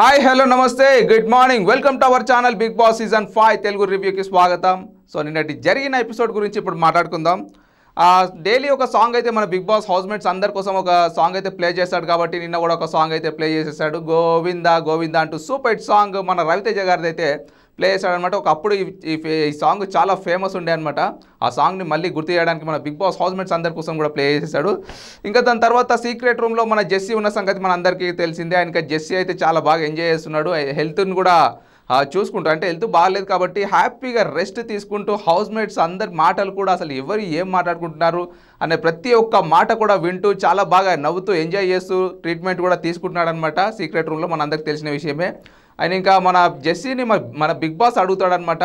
hi hello నమస్తే good morning welcome to our channel big boss season five Telugu రివ్యూకి స్వాగతం so నిన్నటి జరిగిన ఎపిసోడ్ గురించి ఇప్పుడు మాట్లాడుకుందాం డైలీ ఒక సాంగ్ అయితే మన బిగ్ బాస్ హౌస్మేట్స్ అందరి కోసం ఒక సాంగ్ అయితే ప్లే చేశాడు కాబట్టి నిన్న కూడా ఒక సాంగ్ అయితే ప్లే చేసేసాడు గోవింద గోవింద అంటూ సూపర్ హిట్ సాంగ్ మన రవితేజ గారిది అయితే ప్లే చేశాడనమాట ఒక అప్పుడు ఈ సాంగ్ చాలా ఫేమస్ ఉండే అనమాట ఆ సాంగ్ని మళ్ళీ గుర్తు చేయడానికి మన బిగ్ బాస్ హౌస్మేట్స్ అందరి కోసం కూడా ప్లే చేసేసాడు ఇంకా దాని తర్వాత సీక్రెట్ రూమ్లో మన జెస్సీ ఉన్న సంగతి మన అందరికీ తెలిసిందే ఆయన జెస్సీ అయితే చాలా బాగా ఎంజాయ్ చేస్తున్నాడు హెల్త్ని కూడా చూసుకుంటూ అంటే హెల్త్ బాగాలేదు కాబట్టి హ్యాపీగా రెస్ట్ తీసుకుంటూ హౌస్మేట్స్ అందరి మాటలు కూడా అసలు ఎవరు ఏం మాట్లాడుకుంటున్నారు అనే ప్రతి ఒక్క మాట కూడా వింటూ చాలా బాగా నవ్వుతూ ఎంజాయ్ చేస్తూ ట్రీట్మెంట్ కూడా తీసుకుంటున్నాడు అనమాట సీక్రెట్ రూమ్లో మనందరికి తెలిసిన విషయమే ఆయన ఇంకా మన జెస్సీని మన బిగ్ బాస్ అడుగుతాడనమాట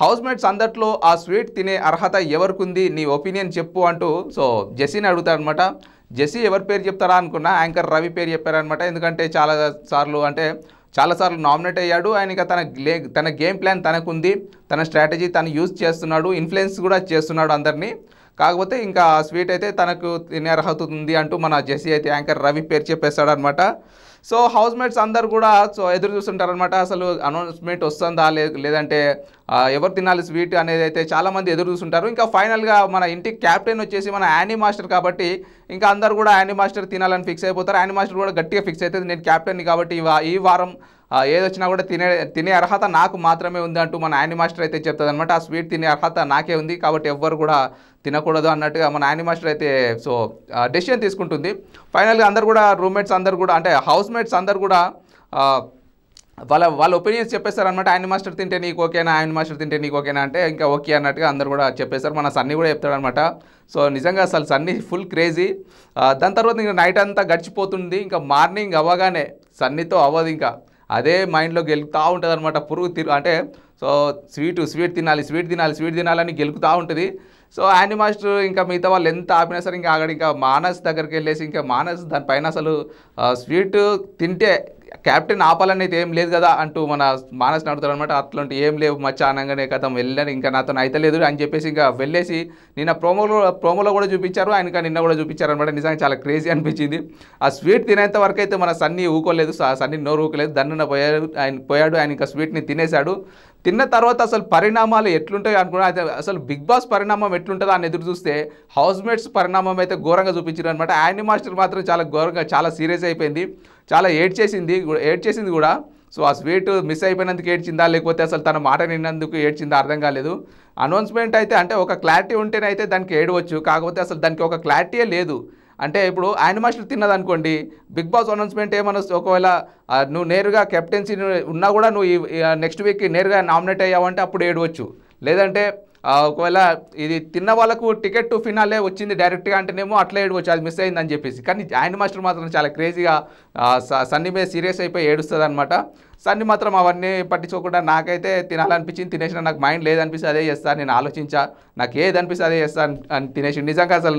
హౌస్ మేట్స్ అందట్లో ఆ స్వీట్ తినే అర్హత ఎవరికి నీ ఒపీనియన్ చెప్పు అంటూ సో జెస్సీని అడుగుతాడనమాట జెస్సీ ఎవరి పేరు చెప్తారా అనుకున్నా యాంకర్ రవి పేరు చెప్పారనమాట ఎందుకంటే చాలా సార్లు అంటే చాలాసార్లు నామినేట్ అయ్యాడు ఆయన ఇంకా తన తన గేమ్ ప్లాన్ తనకుంది తన స్ట్రాటజీ తను యూజ్ చేస్తున్నాడు ఇన్ఫ్లుయెన్స్ కూడా చేస్తున్నాడు అందరినీ కాకపోతే ఇంకా స్వీట్ అయితే తనకు తినే అర్హత ఉంది అంటూ మన జెస్సీ అయితే యాంకర్ రవి పేరు చెప్పేస్తాడనమాట సో హౌస్ మేట్స్ అందరు కూడా సో ఎదురు చూస్తుంటారనమాట అసలు అనౌన్స్మెంట్ వస్తుందా లేదంటే ఎవరు తినాలి స్వీట్ అనేది అయితే చాలామంది ఎదురు చూస్తుంటారు ఇంకా ఫైనల్గా మన ఇంటి క్యాప్టెన్ వచ్చేసి మన యానీ మాస్టర్ కాబట్టి ఇంకా అందరు కూడా యానీ మాస్టర్ తినాలని ఫిక్స్ అయిపోతారు యానీ మాస్టర్ కూడా గట్టిగా ఫిక్స్ అవుతుంది నేను క్యాప్టెన్ కాబట్టి ఈ వారం ఏదొచ్చినా కూడా తినే తినే అర్హత నాకు మాత్రమే ఉంది అంటూ మన యాని మాస్టర్ అయితే చెప్తుంది అనమాట ఆ స్వీట్ తినే అర్హత నాకే ఉంది కాబట్టి ఎవ్వరు కూడా తినకూడదు అన్నట్టుగా మన యాని మాస్టర్ అయితే సో డెసిషన్ తీసుకుంటుంది ఫైనల్గా అందరు కూడా రూమ్మేట్స్ అందరు కూడా అంటే హౌస్ మేట్స్ అందరు కూడా వాళ్ళ వాళ్ళ ఒపీనియన్స్ చెప్పేస్తారనమాట ఆయన మాస్టర్ తింటే నీకు ఓకేనా ఆయన మాస్టర్ తింటే నీకు ఓకేనా అంటే ఇంకా ఓకే అన్నట్టుగా అందరు కూడా చెప్పేస్తారు మన సన్నీ కూడా చెప్తాడనమాట సో నిజంగా అసలు సన్నీ ఫుల్ క్రేజీ దాని తర్వాత ఇంకా నైట్ అంతా గడిచిపోతుంది ఇంకా మార్నింగ్ అవ్వగానే సన్నీతో అవ్వదు ఇంకా అదే మైండ్లోకి వెళ్తూ ఉంటుంది అనమాట పురుగు తిరు అంటే సో స్వీటు స్వీట్ తినాలి స్వీట్ తినాలి స్వీట్ తినాలని గెలుకుతూ ఉంటుంది సో యానీ మాస్టర్ ఇంకా మిగతా వాళ్ళు ఎంత ఆపినా సరే ఇంకా అక్కడ ఇంకా మానస్ దగ్గరికి వెళ్ళేసి ఇంకా మానస్ దానిపైన అసలు స్వీట్ తింటే క్యాప్టెన్ ఆపాలని అయితే ఏం లేదు కదా అంటూ మన మానస్ నడుతాడు అనమాట అట్లాంటి ఏం లేవు మచ్చ అనగానే కదా వెళ్ళాను ఇంకా నాతో అయితలేదు అని చెప్పేసి ఇంకా వెళ్ళేసి నిన్న ప్రోమోలో ప్రోమోలో కూడా చూపించారు ఆయన నిన్న కూడా చూపించారు అనమాట నిజంగా చాలా క్రేజీ అనిపించింది ఆ స్వీట్ తినేంత వరకు అయితే మన సన్నీ ఊకోలేదు సన్నీ నోరు ఊకోలేదు దన్నున పోయాడు ఆయన పోయాడు ఆయన ఇంకా స్వీట్ని తినేశాడు తిన్న తర్వాత అసలు పరిణామాలు ఎట్లుంటాయి అనుకున్నా అసలు బిగ్ బాస్ పరిణామం ఎట్లుంటుందో అని ఎదురు చూస్తే మేట్స్ పరిణామం అయితే ఘోరంగా చూపించారు అనమాట యాని మాస్టర్ మాత్రం చాలా ఘోరంగా చాలా సీరియస్ అయిపోయింది చాలా ఏడ్ చేసింది ఏడ్ చేసింది కూడా సో ఆ స్వీట్ మిస్ అయిపోయినందుకు ఏడ్చిందా లేకపోతే అసలు తన మాట నిన్నందుకు ఏడ్చిందా అర్థం కాలేదు అనౌన్స్మెంట్ అయితే అంటే ఒక క్లారిటీ ఉంటేనే అయితే దానికి ఏడవచ్చు కాకపోతే అసలు దానికి ఒక క్లారిటీయే లేదు అంటే ఇప్పుడు యానిమాస్టర్ తిన్నదనుకోండి బిగ్ బాస్ అనౌన్స్మెంట్ ఏమన్నా ఒకవేళ నువ్వు నేరుగా కెప్టెన్సీ ఉన్నా కూడా నువ్వు నెక్స్ట్ వీక్ నేరుగా నామినేట్ అయ్యావంటే అప్పుడు ఏడవచ్చు లేదంటే ఒకవేళ ఇది తిన్న వాళ్ళకు టికెట్ టు ఫినాలే వచ్చింది డైరెక్ట్గా అంటేనేమో అట్లా ఏడవచ్చు అది మిస్ అయిందని చెప్పేసి కానీ జాయింట్ మాస్టర్ మాత్రం చాలా క్రేజీగా సన్నీ మీద సీరియస్ అయిపోయి ఏడుస్తుంది అనమాట సన్నీ మాత్రం అవన్నీ పట్టించుకోకుండా నాకైతే తినాలనిపించింది తినేసిన నాకు మైండ్ లేదనిపిస్తే అదే చేస్తాను నేను ఆలోచించా నాకు ఏది అనిపిస్తే అదే చేస్తాను అని తినేసి నిజంగా అసలు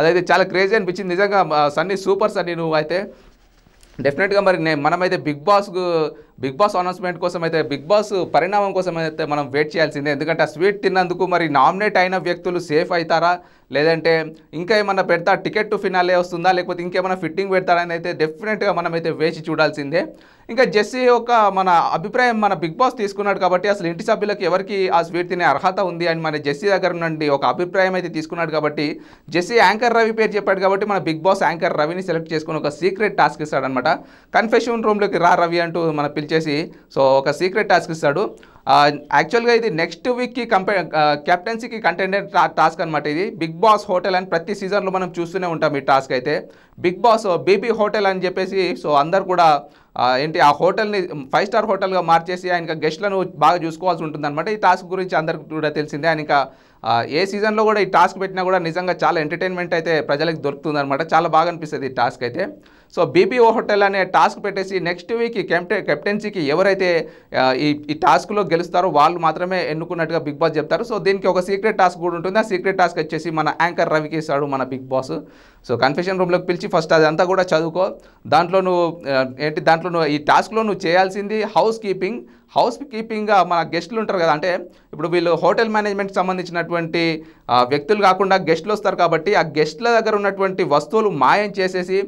అదైతే చాలా క్రేజీ అనిపించింది నిజంగా సన్నీ సూపర్ సన్నీ నువ్వు అయితే డెఫినెట్గా మరి నేను మనమైతే బిగ్ బాస్కు బిగ్ బాస్ అనౌన్స్మెంట్ కోసం అయితే బిగ్ బాస్ పరిణామం కోసం అయితే మనం వెయిట్ చేయాల్సిందే ఎందుకంటే ఆ స్వీట్ తిన్నందుకు మరి నామినేట్ అయిన వ్యక్తులు సేఫ్ అవుతారా లేదంటే ఇంకా ఏమన్నా పెడతా టికెట్ టు ఫినాలే వస్తుందా లేకపోతే ఇంకేమైనా ఫిట్టింగ్ పెడతారా అని అయితే డెఫినెట్గా మనం అయితే వేచి చూడాల్సిందే ఇంకా జెస్సీ యొక్క మన అభిప్రాయం మన బిగ్ బాస్ తీసుకున్నాడు కాబట్టి అసలు ఇంటి సభ్యులకు ఎవరికి ఆ స్వీట్ తినే అర్హత ఉంది అని మన జెస్సీ దగ్గర నుండి ఒక అభిప్రాయం అయితే తీసుకున్నాడు కాబట్టి జెస్సీ యాంకర్ రవి పేరు చెప్పాడు కాబట్టి మన బిగ్ బాస్ యాంకర్ రవిని సెలెక్ట్ చేసుకుని ఒక సీక్రెట్ టాస్క్ ఇస్తాడనమాట కన్ఫెషన్ రూమ్లోకి రా రవి అంటూ మన పిలిచేసి సో ఒక సీక్రెట్ టాస్క్ ఇస్తాడు యాక్చువల్గా ఇది నెక్స్ట్ వీక్కి కంపె కెప్టెన్సీకి కంటెండెంట్ టాస్క్ అనమాట ఇది బిగ్ బాస్ హోటల్ అని ప్రతి సీజన్లో మనం చూస్తూనే ఉంటాం ఈ టాస్క్ అయితే బిగ్ బాస్ బీబీ హోటల్ అని చెప్పేసి సో అందరు కూడా ఏంటి ఆ హోటల్ని ఫైవ్ స్టార్ హోటల్గా మార్చేసి ఆయన గెస్ట్లను బాగా చూసుకోవాల్సి ఉంటుందన్నమాట ఈ టాస్క్ గురించి అందరికి కూడా తెలిసిందే ఆయన ఇంకా ఏ సీజన్లో కూడా ఈ టాస్క్ పెట్టినా కూడా నిజంగా చాలా ఎంటర్టైన్మెంట్ అయితే ప్రజలకు అనమాట చాలా బాగా అనిపిస్తుంది ఈ టాస్క్ అయితే సో బీబీఓ హోటల్ అనే టాస్క్ పెట్టేసి నెక్స్ట్ వీక్ కెప్టెన్ కెప్టెన్సీకి ఎవరైతే ఈ ఈ టాస్క్లో గెలుస్తారో వాళ్ళు మాత్రమే ఎన్నుకున్నట్టుగా బిగ్ బాస్ చెప్తారు సో దీనికి ఒక సీక్రెట్ టాస్క్ కూడా ఉంటుంది ఆ సీక్రెట్ టాస్క్ వచ్చేసి మన యాంకర్ రవికి ఇస్తాడు మన బిగ్ బాస్ సో కన్ఫెషన్ రూమ్లోకి పిలిచి ఫస్ట్ అదంతా కూడా చదువుకో దాంట్లో నువ్వు ఏంటి దాంట్లో నువ్వు ఈ టాస్క్లో నువ్వు చేయాల్సింది హౌస్ కీపింగ్ హౌస్ కీపింగ్గా మన గెస్టులు ఉంటారు కదా అంటే ఇప్పుడు వీళ్ళు హోటల్ మేనేజ్మెంట్కి సంబంధించినటువంటి వ్యక్తులు కాకుండా గెస్టులు వస్తారు కాబట్టి ఆ గెస్టుల దగ్గర ఉన్నటువంటి వస్తువులు మాయం చేసేసి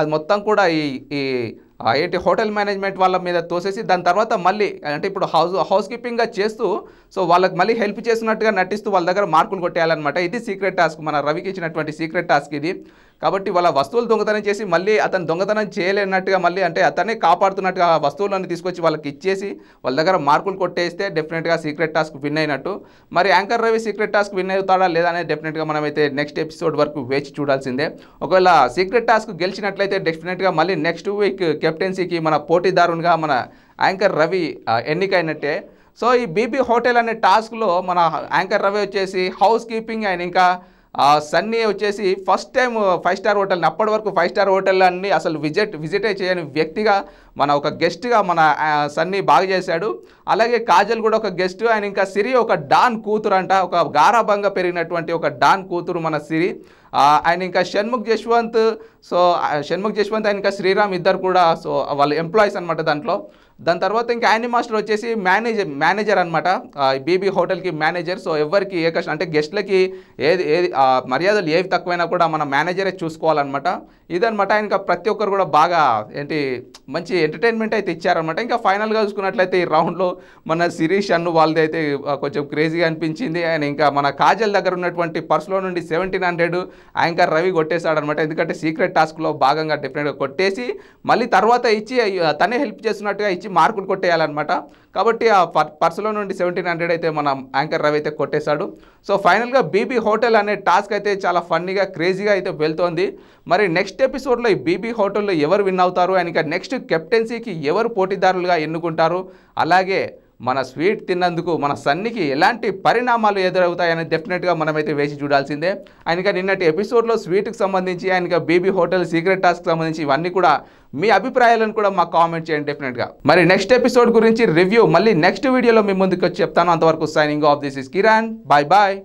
అది మొత్తం కూడా ఈ ఈ ఏంటి హోటల్ మేనేజ్మెంట్ వాళ్ళ మీద తోసేసి దాని తర్వాత మళ్ళీ అంటే ఇప్పుడు హౌస్ హౌస్ కీపింగ్గా చేస్తూ సో వాళ్ళకి మళ్ళీ హెల్ప్ చేస్తున్నట్టుగా నటిస్తూ వాళ్ళ దగ్గర మార్కులు కొట్టేయాలన్నమాట ఇది సీక్రెట్ టాస్క్ మన రవికి ఇచ్చినటువంటి సీక్రెట్ టాస్క్ ఇది కాబట్టి వాళ్ళ వస్తువులు దొంగతనం చేసి మళ్ళీ అతను దొంగతనం చేయలేనట్టుగా మళ్ళీ అంటే అతనే కాపాడుతున్నట్టుగా ఆ వస్తువులను తీసుకొచ్చి వాళ్ళకి ఇచ్చేసి వాళ్ళ దగ్గర మార్కులు కొట్టేస్తే డెఫినెట్గా సీక్రెట్ టాస్క్ విన్ అయినట్టు మరి anchor Ravi secret task win అవుతాడా లేదా అనేది డెఫినెట్గా మనమైతే నెక్స్ట్ ఎపిసోడ్ వరకు వేచి చూడాల్సిందే ఒకవేళ సీక్రెట్ టాస్క్ గెలిచినట్లయితే డెఫినెట్గా మళ్ళీ నెక్స్ట్ వీక్ కెప్టెన్సీకి మన పోటీదారునిగా మన యాంకర్ రవి ఎన్నికైనట్టే సో ఈ బీబీ హోటల్ అనే టాస్క్లో మన యాంకర్ రవి వచ్చేసి హౌస్ కీపింగ్ అండ్ ఇంకా సన్నీ వచ్చేసి ఫస్ట్ టైం ఫైవ్ స్టార్ హోటల్ని అప్పటి వరకు ఫైవ్ స్టార్ హోటల్ అన్నీ అసలు విజిట్ విజిటే చేయని వ్యక్తిగా మన ఒక గెస్ట్గా మన సన్నీ బాగా చేశాడు అలాగే కాజల్ కూడా ఒక గెస్ట్ ఆయన ఇంకా సిరి ఒక డాన్ కూతురు అంట ఒక గారాభంగా పెరిగినటువంటి ఒక డాన్ కూతురు మన సిరి ఆయన ఇంకా షణ్ముఖ్ జశ్వంత్ సో షణ్ముఖ్ జశ్వంత్ ఆయన ఇంకా శ్రీరామ్ ఇద్దరు కూడా సో వాళ్ళ ఎంప్లాయీస్ అనమాట దాంట్లో దాని తర్వాత ఇంకా యానీ మాస్టర్ వచ్చేసి మేనేజర్ మేనేజర్ అనమాట బీబీ హోటల్కి మేనేజర్ సో ఎవరికి ఏ కష్టం అంటే గెస్ట్లకి ఏది ఏది మర్యాదలు ఏవి తక్కువైనా కూడా మన మేనేజరే చూసుకోవాలన్నమాట ఇదనమాట ఆయన ప్రతి ఒక్కరు కూడా బాగా ఏంటి మంచి ఎంటర్టైన్మెంట్ అయితే ఇచ్చారనమాట ఇంకా ఫైనల్గా చూసుకున్నట్లయితే ఈ రౌండ్లో మన శిరీష్ అన్ను వాళ్ళది అయితే కొంచెం క్రేజీగా అనిపించింది అండ్ ఇంకా మన కాజల్ దగ్గర ఉన్నటువంటి పర్సులో నుండి సెవెంటీన్ హండ్రెడ్ యాంకర్ రవి కొట్టేశాడనమాట ఎందుకంటే సీక్రెట్ టాస్క్లో భాగంగా డెఫినెట్గా కొట్టేసి మళ్ళీ తర్వాత ఇచ్చి తనే హెల్ప్ చేస్తున్నట్టుగా ఇచ్చి మార్కులు కొట్టేయాలన్నమాట కాబట్టి ఆ పర్సులో నుండి సెవెంటీన్ హండ్రెడ్ అయితే మన యాంకర్ రవి అయితే కొట్టేశాడు సో ఫైనల్గా బీబీ హోటల్ అనే టాస్క్ అయితే చాలా ఫన్నీగా క్రేజీగా అయితే వెళ్తోంది మరి నెక్స్ట్ ఎపిసోడ్లో ఈ బీబీ హోటల్లో ఎవరు విన్ అవుతారు అండ్ ఇంకా నెక్స్ట్ కెప్టెన్సీకి ఎవరు పోటీదారులుగా ఎన్నుకుంటారు అలాగే మన స్వీట్ తిన్నందుకు మన సన్నికి ఎలాంటి పరిణామాలు ఎదురవుతాయని డెఫినెట్గా మనమైతే వేసి చూడాల్సిందే ఆయనగా నిన్నటి ఎపిసోడ్లో స్వీట్కి సంబంధించి ఆయన బీబీ హోటల్ సీక్రెట్ టాస్క్ సంబంధించి ఇవన్నీ కూడా మీ అభిప్రాయాలను కూడా మాకు కామెంట్ చేయండి డెఫినెట్గా మరి నెక్స్ట్ ఎపిసోడ్ గురించి రివ్యూ మళ్ళీ నెక్స్ట్ వీడియోలో మీ ముందుకు చెప్తాను అంతవరకు signing off this is Kiran bye bye